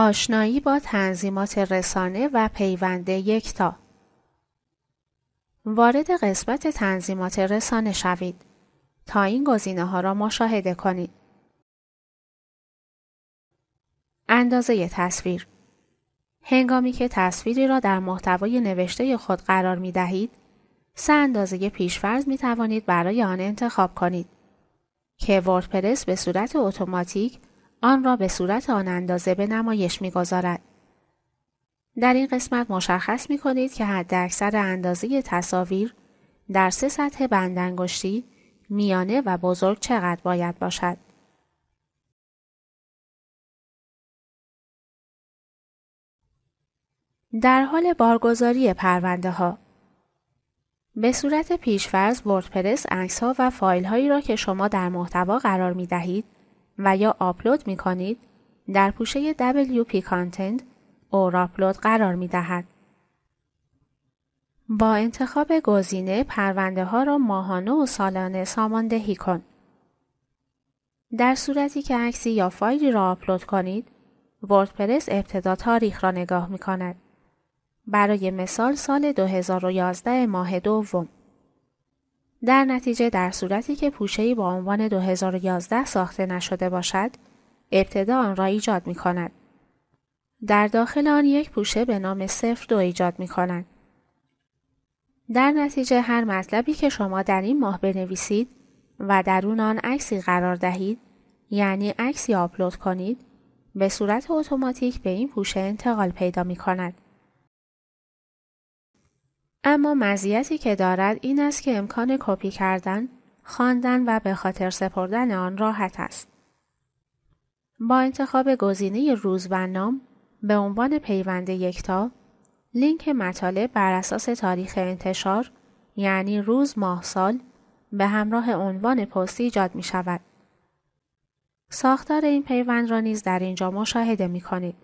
آشنایی با تنظیمات رسانه و پیوند تا وارد قسمت تنظیمات رسانه شوید تا این گزینه ها را مشاهده کنید. اندازه تصویر هنگامی که تصویری را در محتوای نوشته خود قرار می دهید، سه اندازه پیشفرض می توانید برای آن انتخاب کنید که وردپرس به صورت اتوماتیک آن را به صورت آن اندازه به نمایش میگذارد در این قسمت مشخص می کنید که حد اکثر اندازه تصاویر در سه سطح بندانگشتی میانه و بزرگ چقدر باید باشد. در حال بارگذاری پرونده ها به صورت پیشفرض وردپرس عکس ها و فایل هایی را که شما در محتوا قرار می دهید و یا آپلود می کنید در پوشه WP Content اور آپلود قرار می دهد. با انتخاب گزینه پرونده ها را ماهانه و سالانه ساماندهی کن. در صورتی که عکسی یا فایلی را آپلود کنید، وردپرس ابتدا تاریخ را نگاه می کند. برای مثال سال 2011 ماه دوم. در نتیجه در صورتی که پوشه‌ای با عنوان 2011 ساخته نشده باشد، ابتدا آن را ایجاد می کند. در داخل آن یک پوشه به نام صفر دو ایجاد می کند. در نتیجه هر مطلبی که شما در این ماه بنویسید و درون آن عکسی قرار دهید یعنی عکسی آپلود کنید به صورت اتوماتیک به این پوشه انتقال پیدا می کند. اما مزیتی که دارد این است که امکان کپی کردن، خواندن و به خاطر سپردن آن راحت است. با انتخاب گزینه روز و نام به عنوان پیوند یکتا، لینک مطالب بر اساس تاریخ انتشار یعنی روز ماه سال به همراه عنوان پستی ایجاد می شود. ساختار این پیوند را نیز در اینجا مشاهده می کنید.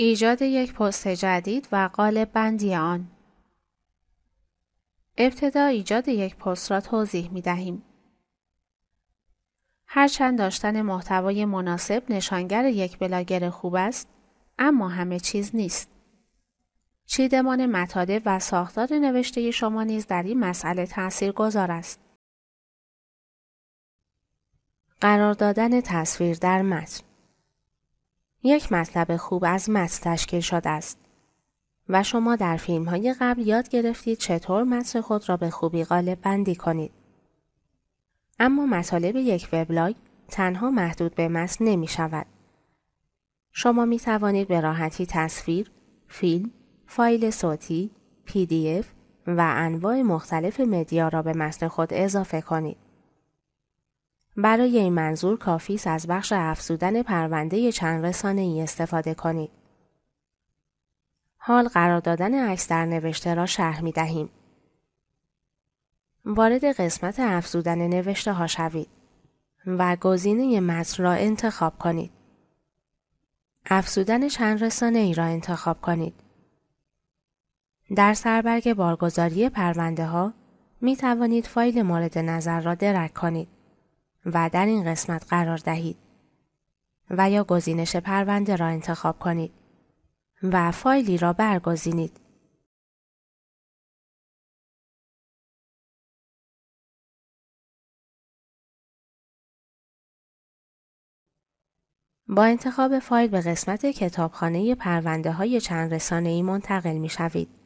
ایجاد یک پست جدید و قالب بندی آن ابتدا ایجاد یک پست را توضیح می دهیم. هرچند داشتن محتوای مناسب نشانگر یک بلاگر خوب است، اما همه چیز نیست. چیدمان مطالب و ساختار نوشته شما نیز در این مسئله تأثیر گذار است. قرار دادن تصویر در متن یک مطلب خوب از متن تشکیل شده است و شما در فیلم های قبل یاد گرفتید چطور متن خود را به خوبی قالب بندی کنید. اما مطالب یک وبلاگ تنها محدود به متن نمی شود. شما می توانید به راحتی تصویر، فیلم، فایل صوتی، پی دی اف و انواع مختلف مدیا را به متن خود اضافه کنید. برای این منظور کافی است از بخش افزودن پرونده چند رسانه ای استفاده کنید. حال قرار دادن عکس در نوشته را شرح می دهیم. وارد قسمت افزودن نوشته ها شوید و گزینه متن را انتخاب کنید. افزودن چند رسانه ای را انتخاب کنید. در سربرگ بارگزاری پرونده ها می توانید فایل مورد نظر را درک کنید. و در این قسمت قرار دهید و یا گزینش پرونده را انتخاب کنید و فایلی را برگزینید. با انتخاب فایل به قسمت کتابخانه پرونده های چند رسانه ای منتقل می شوید.